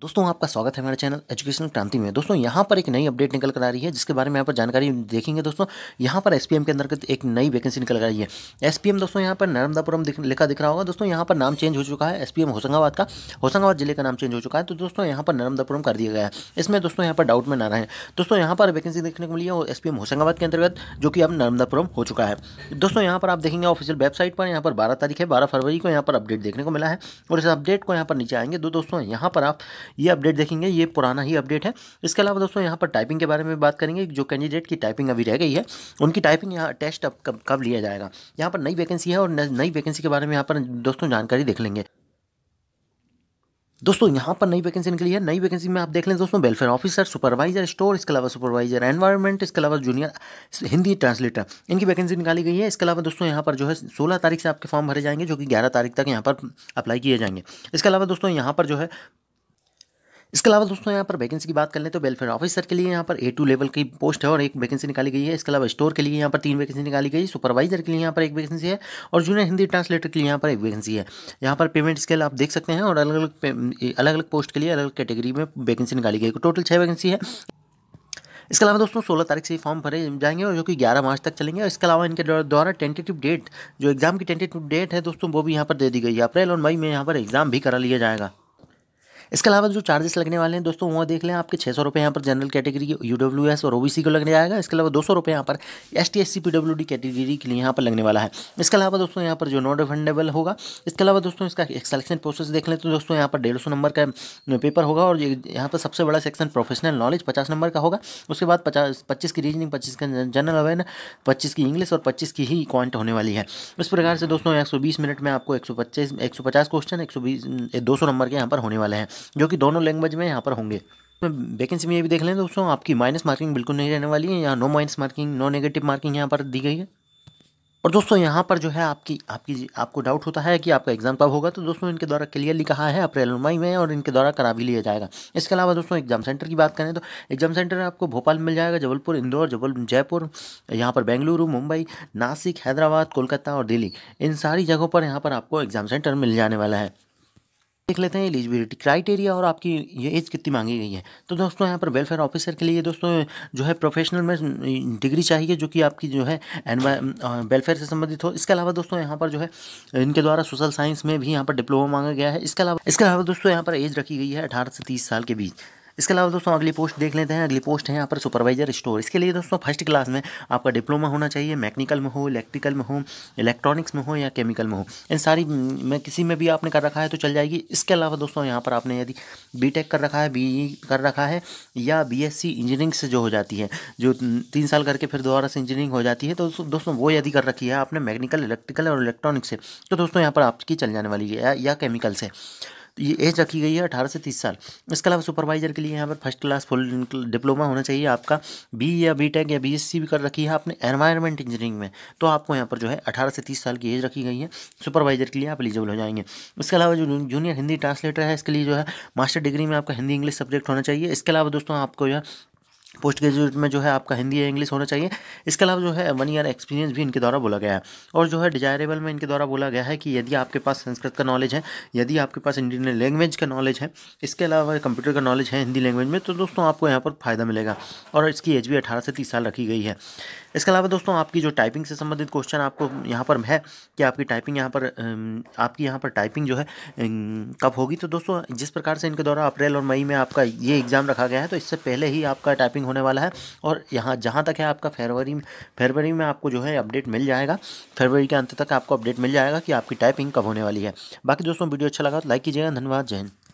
दोस्तों आपका स्वागत है हमारे चैनल एजुकेशनल क्रांति में दोस्तों यहाँ पर एक नई अपडेट निकल कर आ रही है जिसके बारे में यहाँ पर जानकारी देखेंगे दोस्तों यहाँ पर एसपीएम के अंदर एक नई वैकेंसी निकल कर आई है एसपीएम दोस्तों यहाँ पर नर्मदापुरम लिखा दिख रहा होगा दोस्तों यहाँ पर नाम चेंज हो चुका है एस होशंगाबाद का होशंगाबाद जिले का नाम चेंज हो चुका है तो दोस्तों यहाँ पर नर्मदापुरम कर दिया गया है इसमें दोस्तों यहाँ पर डाउट में ना रहे दोस्तों यहाँ पर वैकेंसी देखने को मिली है एस होशंगाबाद के अंतर्गत जो कि अब नर्मदापुरम हो चुका है दोस्तों यहाँ पर आप देखेंगे ऑफिशियल वेबसाइट पर यहाँ पर बारह तारीख है बारह फरवरी को यहाँ पर अपडेट देखने को मिला है और इस अपडेट को यहाँ पर नीचे आएंगे तो दोस्तों यहाँ पर आप ये अपडेट देखेंगे ये पुराना ही अपडेट है इसके अलावा दोस्तों यहाँ पर टाइपिंग के बारे में बात करेंगे जो कैंडिडेट की टाइपिंग अभी रह गई है उनकी टाइपिंग यहाँ टेस्ट अब कब कब लिया जाएगा यहाँ पर नई वैकेंसी है और नई वैकेंसी के बारे में यहाँ पर दोस्तों जानकारी देख लेंगे दोस्तों यहाँ पर नई वैकेंसी निकली है नई वैकेंसी में आप देख लें दोस्तों वेलफेयर ऑफिसर सुपरवाइजर स्टोर इसके अलावा सुपरवाइजर एनवायरनमेंट इसके अलावा जूनियर हिंदी ट्रांसलेटर इनकी वैकेंसी निकाली गई है इसके अलावा दोस्तों यहाँ पर जो है सोलह तारीख से आपके फॉर्म भरे जाएंगे जो कि ग्यारह तारीख तक यहाँ पर अप्लाई किए जाएंगे इसके अलावा दोस्तों यहाँ पर जो है इसके अलावा दोस्तों यहाँ पर वैकेंसी की बात कर लें तो वेलफेयर ऑफिसर के लिए यहाँ पर ए टू लेवल की पोस्ट है और एक वैकेंसी निकाली गई है इसके अलावा स्टोर के लिए यहाँ पर तीन वैकेंसी निकाली गई सुपरवाइजर के लिए यहाँ पर एक वैकेंसी है और जूनियर हिंदी ट्रांसलेटर के लिए यहाँ पर एक वैकेंसी है यहाँ पर पेमेंट स्केल आप देख सकते हैं और अलग अलग अलग अलग पोस्ट के लिए अलग अलग कैटेगरी में वैकेंसी निकाली गई टोटल छः वैकेंसी है इसके अलावा दोस्तों सोलह तारीख से फॉर्म भरे जाएंगे और जो कि ग्यारह मार्च तक चलेंगे और इसके अलावा इनके द्वारा टेंटेटिव डेट जो एग्ज़ाम की टेंटेटिव डेट है दोस्तों वो भी यहाँ पर दे दी गई है अप्रैल और मई में यहाँ पर एग्ज़ाम भी करा लिया जाएगा इसके अलावा जो चार्जेस लगने वाले हैं दोस्तों वो देख लें आपके छः सौ रुपये यहाँ पर जनरल कैटेगरी की यू डब्ल्यू एस और ओ बी सी को लगने जाएगा इसके अलावा दो सौ रुपये यहाँ पर S T S C P W D category के लिए यहाँ पर लगने वाला है इसके अलावा दोस्तों यहाँ पर जो नॉट रिफंडेबल होगा इसके अलावा दोस्तों इसका एक सेलेक्शन प्रोसेस देख लें तो दोस्तों यहाँ पर डेढ़ सौ नंबर का पेपर होगा और यहाँ पर सबसे बड़ा सेक्शन प्रोफेशनल नॉलेज पचास नंबर का होगा उसके बाद पचास पच्चीस की रीजनिंग पच्चीस का जनरल अवेयरनेस पच्चीस की इंग्लिश और पच्चीस की ही क्वांट होने वाली है इस प्रकार से दोस्तों एक सौ बीस मिनट में आपको एक सौ पच्चीस एक सौ पचास क्वेश्चन एक सौ बीस दो सौ नंबर के यहाँ पर होने वाले हैं जो कि दोनों लैंग्वेज में यहाँ पर होंगे वैकेंसी तो में ये भी देख लें दोस्तों आपकी माइनस मार्किंग बिल्कुल नहीं रहने वाली है यहाँ no minus marking no negative marking यहाँ पर दी गई है और दोस्तों यहाँ पर जो है आपकी आपकी आपको डाउट होता है कि आपका एग्ज़ाम कब होगा तो दोस्तों इनके द्वारा क्लियरली कहा है अप्रैल और मई में और इनके द्वारा करा भी लिया जाएगा इसके अलावा दोस्तों एग्जाम सेंटर की बात करें तो एग्जाम सेंटर आपको भोपाल मिल जाएगा जबलपुर इंदौर जबल जयपुर यहाँ पर बेंगलुरु मुंबई नासिक हैदराबाद कोलकाता और दिल्ली इन सारी जगहों पर यहाँ पर आपको एग्ज़ाम सेंटर मिल जाने वाला है देख लेते हैं एलिजिबिलिटी क्राइटेरिया और आपकी ये एज कितनी मांगी गई है तो दोस्तों यहाँ पर वेलफेयर ऑफिसर के लिए दोस्तों जो है प्रोफेशनल में डिग्री चाहिए जो कि आपकी जो है वेलफेयर से संबंधित हो इसके अलावा दोस्तों यहाँ पर जो है इनके द्वारा सोशल साइंस में भी यहाँ पर डिप्लोमा मांगा गया है इसके अलावा इसके अलावा दोस्तों यहाँ पर एज रखी गई है अठारह से तीस साल के बीच इसके अलावा दोस्तों अगली पोस्ट देख लेते हैं अगली पोस्ट है यहाँ पर सुपरवाइजर स्टोर इसके लिए दोस्तों फर्स्ट क्लास में आपका डिप्लोमा होना चाहिए मैकेनिकल में हो इलेक्ट्रिकल में हो इलेक्ट्रॉनिक्स में हो या केमिकल में हो इन सारी में किसी में भी आपने कर रखा है तो चल जाएगी इसके अलावा दोस्तों यहाँ पर आपने यदि बी कर रखा है बी e कर रखा है या बी इंजीनियरिंग से जो हो जाती है जो तीन साल करके फिर दोबारा से इंजीनियरिंग हो जाती है तो दोस्तों वो यदि कर रखी है आपने मैकेनिकल इलेक्ट्रिकल और इलेक्ट्रॉनिक्स से तो दोस्तों यहाँ पर आपकी चल जाने वाली है या केमिकल से ये एज रखी गई है अठारह से तीस साल इसके अलावा सुपरवाइजर के लिए यहाँ पर फर्स्ट क्लास फुल डिप्लोमा होना चाहिए आपका बी या बी टेक या बी एस सी भी कर रखी है आपने एनवायरमेंट इंजीनियरिंग में तो आपको यहाँ पर जो है अठारह से तीस साल की एज रखी गई है सुपरवाइजर के लिए आप एलिजिबल हो जाएंगे इसके अलावा जो जूनियर हिंदी ट्रांसलेटर है इसके लिए जो है मास्टर डिग्री में आपका हिंदी इंग्लिश सब्जेक्ट होना चाहिए इसके अलावा दोस्तों आपको जो है पोस्ट ग्रेजुएट में जो है आपका हिंदी या इंग्लिश होना चाहिए इसके अलावा जो है वन ईयर एक्सपीरियंस भी इनके द्वारा बोला गया है और जो है डिजायरेबल में इनके द्वारा बोला गया है कि यदि आपके पास संस्कृत का नॉलेज है यदि आपके पास इंडियन लैंग्वेज का नॉलेज है इसके अलावा कंप्यूटर का नॉलेज है हिंदी लैंग्वेज में तो दोस्तों आपको यहाँ पर फ़ायदा मिलेगा और इसकी एज भी अठारह से तीस साल रखी गई है इसके अलावा दोस्तों आपकी जो टाइपिंग से संबंधित क्वेश्चन आपको यहाँ पर है कि आपकी टाइपिंग यहाँ पर आपकी यहाँ पर टाइपिंग जो है कब होगी तो दोस्तों जिस प्रकार से इनके द्वारा अप्रैल और मई में आपका ये एग्ज़ाम रखा गया है तो इससे पहले ही आपका टाइपिंग होने वाला है और यहाँ जहाँ तक है आपका फरवरी फरवरी में आपको जो है अपडेट मिल जाएगा फरवरी के अंत तक आपको अपडेट मिल जाएगा कि आपकी टाइपिंग कब होने वाली है बाकी दोस्तों वीडियो अच्छा लगा तो लाइक कीजिएगा धन्यवाद जय हिंद